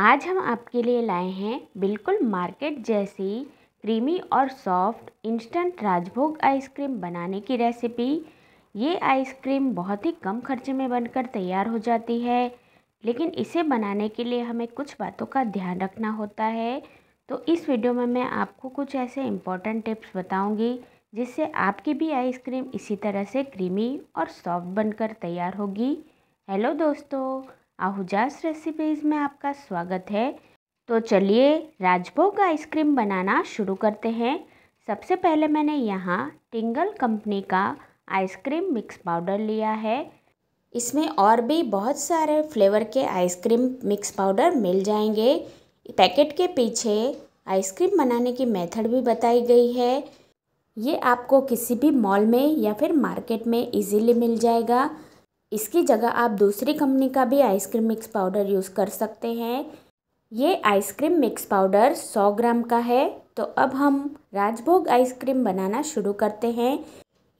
आज हम आपके लिए लाए हैं बिल्कुल मार्केट जैसी क्रीमी और सॉफ्ट इंस्टेंट राजभोग आइसक्रीम बनाने की रेसिपी ये आइसक्रीम बहुत ही कम खर्चे में बनकर तैयार हो जाती है लेकिन इसे बनाने के लिए हमें कुछ बातों का ध्यान रखना होता है तो इस वीडियो में मैं आपको कुछ ऐसे इम्पॉर्टेंट टिप्स बताऊंगी जिससे आपकी भी आइसक्रीम इसी तरह से क्रीमी और सॉफ्ट बनकर तैयार होगी हेलो दोस्तों आहुजाज रेसिपीज़ में आपका स्वागत है तो चलिए राजभोग आइसक्रीम बनाना शुरू करते हैं सबसे पहले मैंने यहाँ टिंगल कंपनी का आइसक्रीम मिक्स पाउडर लिया है इसमें और भी बहुत सारे फ्लेवर के आइसक्रीम मिक्स पाउडर मिल जाएंगे पैकेट के पीछे आइसक्रीम बनाने की मेथड भी बताई गई है ये आपको किसी भी मॉल में या फिर मार्केट में इजीली मिल जाएगा इसकी जगह आप दूसरी कंपनी का भी आइसक्रीम मिक्स पाउडर यूज़ कर सकते हैं ये आइसक्रीम मिक्स पाउडर 100 ग्राम का है तो अब हम राजभोग आइसक्रीम बनाना शुरू करते हैं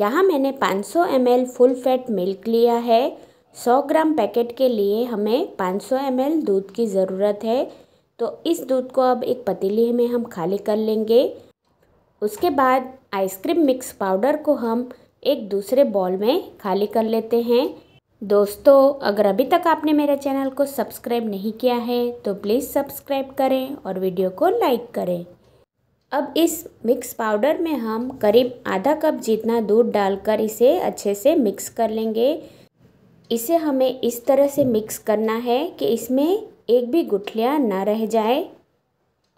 यहाँ मैंने 500 ml फुल फैट मिल्क लिया है 100 ग्राम पैकेट के लिए हमें 500 ml दूध की ज़रूरत है तो इस दूध को अब एक पतीली में हम खाली कर लेंगे उसके बाद आइसक्रीम मिक्स पाउडर को हम एक दूसरे बॉल में खाली कर लेते हैं दोस्तों अगर अभी तक आपने मेरे चैनल को सब्सक्राइब नहीं किया है तो प्लीज़ सब्सक्राइब करें और वीडियो को लाइक करें अब इस मिक्स पाउडर में हम करीब आधा कप जितना दूध डालकर इसे अच्छे से मिक्स कर लेंगे इसे हमें इस तरह से मिक्स करना है कि इसमें एक भी गुठलियाँ ना रह जाए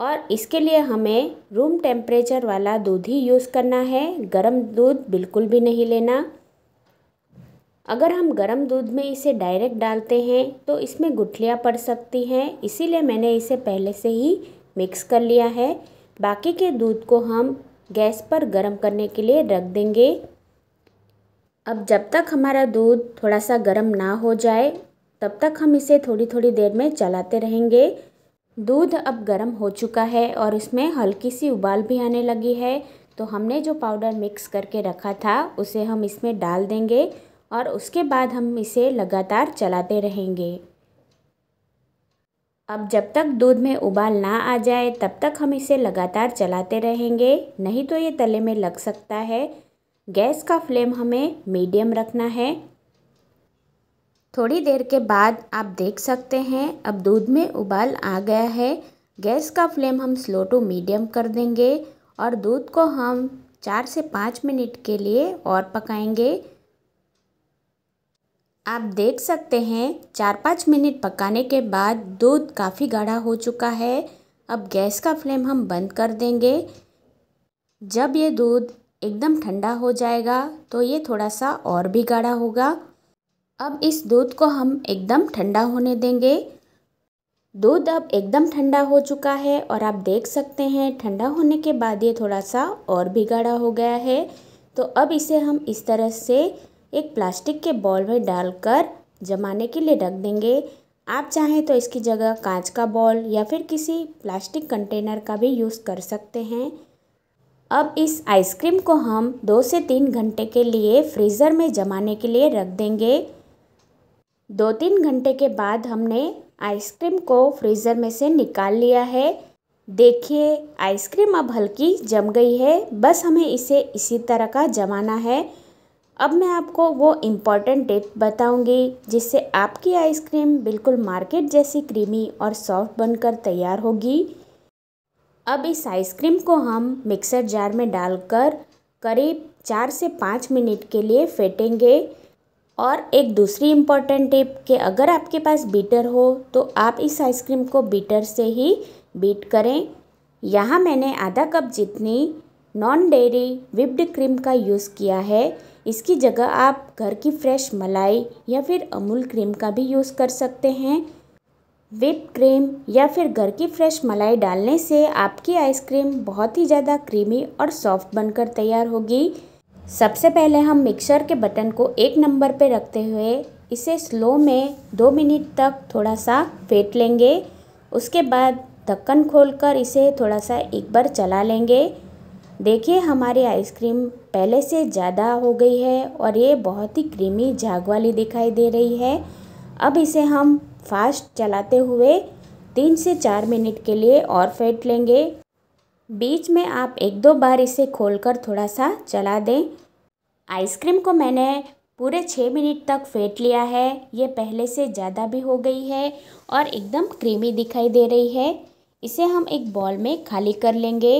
और इसके लिए हमें रूम टेम्परेचर वाला दूध ही यूज़ करना है गर्म दूध बिल्कुल भी नहीं लेना अगर हम गर्म दूध में इसे डायरेक्ट डालते हैं तो इसमें गुठलियाँ पड़ सकती हैं इसीलिए मैंने इसे पहले से ही मिक्स कर लिया है बाकी के दूध को हम गैस पर गर्म करने के लिए रख देंगे अब जब तक हमारा दूध थोड़ा सा गर्म ना हो जाए तब तक हम इसे थोड़ी थोड़ी देर में चलाते रहेंगे दूध अब गर्म हो चुका है और इसमें हल्की सी उबाल भी आने लगी है तो हमने जो पाउडर मिक्स करके रखा था उसे हम इसमें डाल देंगे और उसके बाद हम इसे लगातार चलाते रहेंगे अब जब तक दूध में उबाल ना आ जाए तब तक हम इसे लगातार चलाते रहेंगे नहीं तो ये तले में लग सकता है गैस का फ्लेम हमें मीडियम रखना है थोड़ी देर के बाद आप देख सकते हैं अब दूध में उबाल आ गया है गैस का फ्लेम हम स्लो टू मीडियम कर देंगे और दूध को हम चार से पाँच मिनट के लिए और पकाएंगे आप देख सकते हैं चार पाँच मिनट पकाने के बाद दूध काफ़ी गाढ़ा हो चुका है अब गैस का फ्लेम हम बंद कर देंगे जब ये दूध एकदम ठंडा हो जाएगा तो ये थोड़ा सा और भी गाढ़ा होगा अब इस दूध को हम एकदम ठंडा होने देंगे दूध अब एकदम ठंडा हो चुका है और आप देख सकते हैं ठंडा होने के बाद ये थोड़ा सा और भी गाढ़ा हो गया है तो अब इसे हम इस तरह से एक प्लास्टिक के बॉल में डालकर जमाने के लिए रख देंगे आप चाहें तो इसकी जगह कांच का बॉल या फिर किसी प्लास्टिक कंटेनर का भी यूज़ कर सकते हैं अब इस आइसक्रीम को हम दो से तीन घंटे के लिए फ्रीज़र में जमाने के लिए रख देंगे दो तीन घंटे के बाद हमने आइसक्रीम को फ्रीज़र में से निकाल लिया है देखिए आइसक्रीम अब हल्की जम गई है बस हमें इसे इसी तरह का जमाना है अब मैं आपको वो इम्पॉर्टेंट टिप बताऊंगी जिससे आपकी आइसक्रीम बिल्कुल मार्केट जैसी क्रीमी और सॉफ्ट बनकर तैयार होगी अब इस आइसक्रीम को हम मिक्सर जार में डालकर करीब चार से पाँच मिनट के लिए फेंटेंगे और एक दूसरी इम्पॉर्टेंट टिप कि अगर आपके पास बीटर हो तो आप इस आइसक्रीम को बीटर से ही बीट करें यहाँ मैंने आधा कप जितनी नॉन डेयरी विप्ड क्रीम का यूज़ किया है इसकी जगह आप घर की फ्रेश मलाई या फिर अमूल क्रीम का भी यूज़ कर सकते हैं विप क्रीम या फिर घर की फ्रेश मलाई डालने से आपकी आइसक्रीम बहुत ही ज़्यादा क्रीमी और सॉफ्ट बनकर तैयार होगी सबसे पहले हम मिक्सर के बटन को एक नंबर पर रखते हुए इसे स्लो में दो मिनट तक थोड़ा सा फेंट लेंगे उसके बाद ढक्कन खोलकर इसे थोड़ा सा एक बार चला लेंगे देखिए हमारी आइसक्रीम पहले से ज़्यादा हो गई है और ये बहुत ही क्रीमी झाग वाली दिखाई दे रही है अब इसे हम फास्ट चलाते हुए तीन से चार मिनट के लिए और फेंट लेंगे बीच में आप एक दो बार इसे खोलकर थोड़ा सा चला दें आइसक्रीम को मैंने पूरे छः मिनट तक फेंट लिया है ये पहले से ज़्यादा भी हो गई है और एकदम क्रीमी दिखाई दे रही है इसे हम एक बॉल में खाली कर लेंगे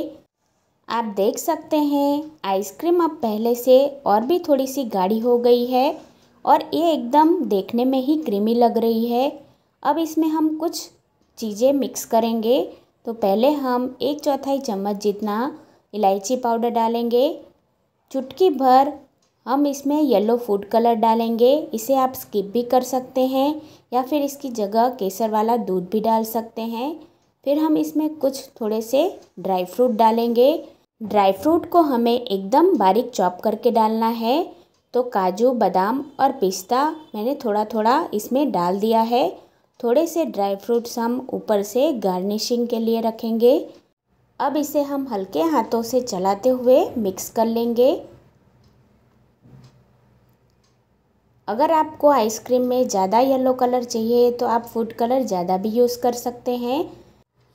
आप देख सकते हैं आइसक्रीम अब पहले से और भी थोड़ी सी गाढ़ी हो गई है और ये एकदम देखने में ही क्रीमी लग रही है अब इसमें हम कुछ चीज़ें मिक्स करेंगे तो पहले हम एक चौथाई चम्मच जितना इलायची पाउडर डालेंगे चुटकी भर हम इसमें येलो फूड कलर डालेंगे इसे आप स्किप भी कर सकते हैं या फिर इसकी जगह केसर वाला दूध भी डाल सकते हैं फिर हम इसमें कुछ थोड़े से ड्राई फ्रूट डालेंगे ड्राई फ्रूट को हमें एकदम बारीक चॉप करके डालना है तो काजू बादाम और पिस्ता मैंने थोड़ा थोड़ा इसमें डाल दिया है थोड़े से ड्राई फ्रूट्स हम ऊपर से गार्निशिंग के लिए रखेंगे अब इसे हम हल्के हाथों से चलाते हुए मिक्स कर लेंगे अगर आपको आइसक्रीम में ज़्यादा येलो कलर चाहिए तो आप फूड कलर ज़्यादा भी यूज़ कर सकते हैं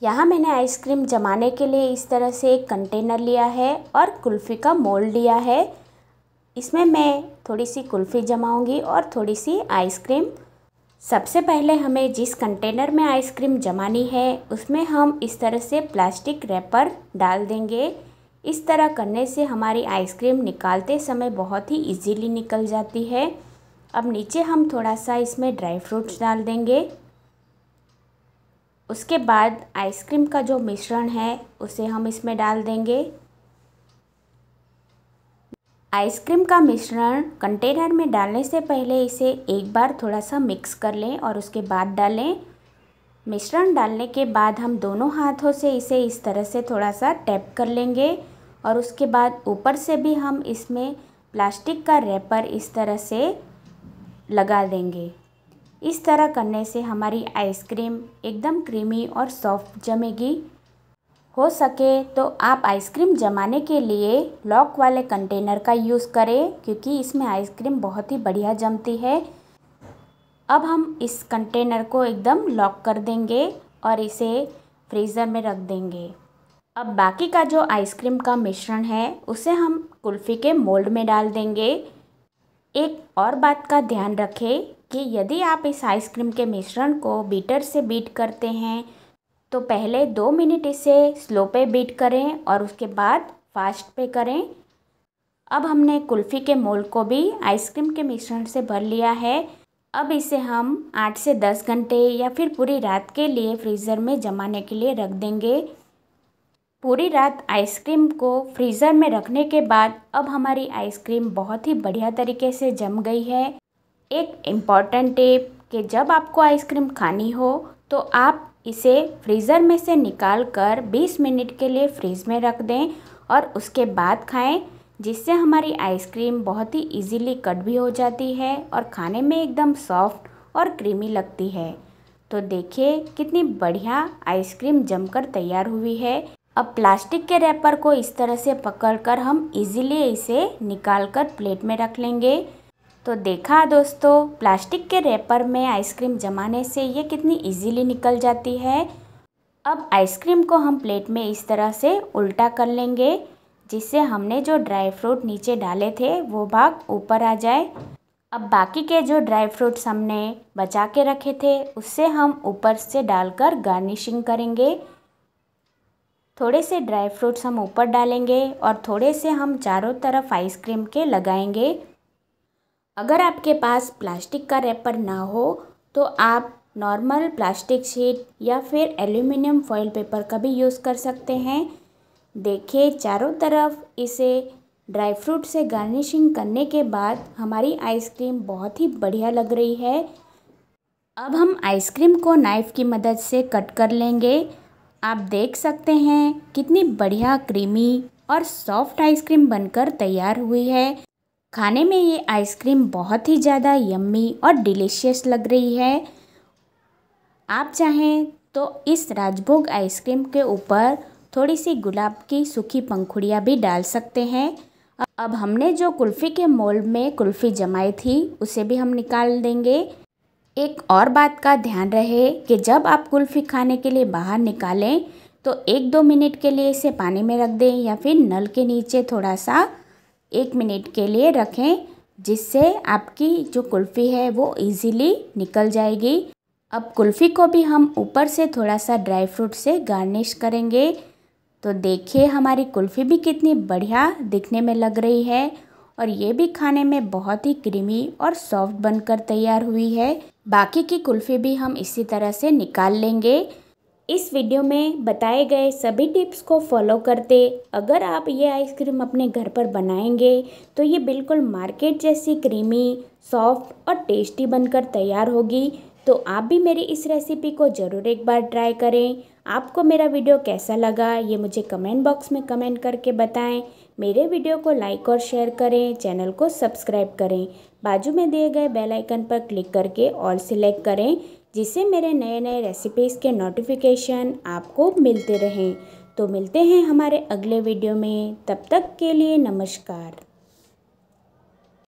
यहाँ मैंने आइसक्रीम जमाने के लिए इस तरह से एक कंटेनर लिया है और कुल्फ़ी का मोल्ड लिया है इसमें मैं थोड़ी सी कुल्फ़ी जमाऊंगी और थोड़ी सी आइसक्रीम सबसे पहले हमें जिस कंटेनर में आइसक्रीम जमानी है उसमें हम इस तरह से प्लास्टिक रैपर डाल देंगे इस तरह करने से हमारी आइसक्रीम निकालते समय बहुत ही इजीली निकल जाती है अब नीचे हम थोड़ा सा इसमें ड्राई फ्रूट्स डाल देंगे उसके बाद आइसक्रीम का जो मिश्रण है उसे हम इसमें डाल देंगे आइसक्रीम का मिश्रण कंटेनर में डालने से पहले इसे एक बार थोड़ा सा मिक्स कर लें और उसके बाद डालें मिश्रण डालने के बाद हम दोनों हाथों से इसे इस तरह से थोड़ा सा टैप कर लेंगे और उसके बाद ऊपर से भी हम इसमें प्लास्टिक का रैपर इस तरह से लगा देंगे इस तरह करने से हमारी आइसक्रीम एकदम क्रीमी और सॉफ्ट जमेगी हो सके तो आप आइसक्रीम जमाने के लिए लॉक वाले कंटेनर का यूज़ करें क्योंकि इसमें आइसक्रीम बहुत ही बढ़िया जमती है अब हम इस कंटेनर को एकदम लॉक कर देंगे और इसे फ्रीज़र में रख देंगे अब बाकी का जो आइसक्रीम का मिश्रण है उसे हम कुल्फ़ी के मोल्ड में डाल देंगे एक और बात का ध्यान रखें कि यदि आप इस आइसक्रीम के मिश्रण को बीटर से बीट करते हैं तो पहले दो मिनट इसे स्लो पे बीट करें और उसके बाद फास्ट पे करें अब हमने कुल्फ़ी के मोल को भी आइसक्रीम के मिश्रण से भर लिया है अब इसे हम आठ से दस घंटे या फिर पूरी रात के लिए फ्रीज़र में जमाने के लिए रख देंगे पूरी रात आइसक्रीम को फ्रीज़र में रखने के बाद अब हमारी आइसक्रीम बहुत ही बढ़िया तरीके से जम गई है एक इम्पॉर्टेंट टिप कि जब आपको आइसक्रीम खानी हो तो आप इसे फ्रीज़र में से निकाल कर 20 मिनट के लिए फ्रीज में रख दें और उसके बाद खाएं जिससे हमारी आइसक्रीम बहुत ही इजीली कट भी हो जाती है और खाने में एकदम सॉफ्ट और क्रीमी लगती है तो देखिए कितनी बढ़िया आइसक्रीम जमकर तैयार हुई है अब प्लास्टिक के रैपर को इस तरह से पकड़कर हम इजीली इसे निकाल कर प्लेट में रख लेंगे तो देखा दोस्तों प्लास्टिक के रेपर में आइसक्रीम जमाने से ये कितनी इजीली निकल जाती है अब आइसक्रीम को हम प्लेट में इस तरह से उल्टा कर लेंगे जिससे हमने जो ड्राई फ्रूट नीचे डाले थे वो भाग ऊपर आ जाए अब बाकी के जो ड्राई फ्रूट्स हमने बचा के रखे थे उससे हम ऊपर से डालकर गार्निशिंग करेंगे थोड़े से ड्राई फ्रूट्स हम ऊपर डालेंगे और थोड़े से हम चारों तरफ आइसक्रीम के लगाएंगे अगर आपके पास प्लास्टिक का रैपर ना हो तो आप नॉर्मल प्लास्टिक शीट या फिर एल्यूमिनियम फॉइल पेपर का भी यूज़ कर सकते हैं देखिए चारों तरफ इसे ड्राई फ्रूट से गार्निशिंग करने के बाद हमारी आइसक्रीम बहुत ही बढ़िया लग रही है अब हम आइसक्रीम को नाइफ़ की मदद से कट कर लेंगे आप देख सकते हैं कितनी बढ़िया क्रीमी और सॉफ्ट आइसक्रीम बनकर तैयार हुई है खाने में ये आइसक्रीम बहुत ही ज़्यादा यम्मी और डिलीशियस लग रही है आप चाहें तो इस राजभोग आइसक्रीम के ऊपर थोड़ी सी गुलाब की सूखी पंखुड़ियाँ भी डाल सकते हैं अब हमने जो कुल्फ़ी के मोल्ड में कुल्फ़ी जमाई थी उसे भी हम निकाल देंगे एक और बात का ध्यान रहे कि जब आप कुल्फ़ी खाने के लिए बाहर निकालें तो एक दो मिनट के लिए इसे पानी में रख दें या फिर नल के नीचे थोड़ा सा एक मिनट के लिए रखें जिससे आपकी जो कुल्फ़ी है वो इजीली निकल जाएगी अब कुल्फ़ी को भी हम ऊपर से थोड़ा सा ड्राई फ्रूट से गार्निश करेंगे तो देखिए हमारी कुल्फ़ी भी कितनी बढ़िया दिखने में लग रही है और ये भी खाने में बहुत ही क्रीमी और सॉफ्ट बनकर तैयार हुई है बाकी की कुल्फ़ी भी हम इसी तरह से निकाल लेंगे इस वीडियो में बताए गए सभी टिप्स को फॉलो करते अगर आप ये आइसक्रीम अपने घर पर बनाएंगे तो ये बिल्कुल मार्केट जैसी क्रीमी सॉफ्ट और टेस्टी बनकर तैयार होगी तो आप भी मेरी इस रेसिपी को ज़रूर एक बार ट्राई करें आपको मेरा वीडियो कैसा लगा ये मुझे कमेंट बॉक्स में कमेंट करके बताएं मेरे वीडियो को लाइक और शेयर करें चैनल को सब्सक्राइब करें बाजू में दिए गए बेल आइकन पर क्लिक करके ऑल सिलेक्ट करें जिससे मेरे नए नए रेसिपीज़ के नोटिफिकेशन आपको मिलते रहें तो मिलते हैं हमारे अगले वीडियो में तब तक के लिए नमस्कार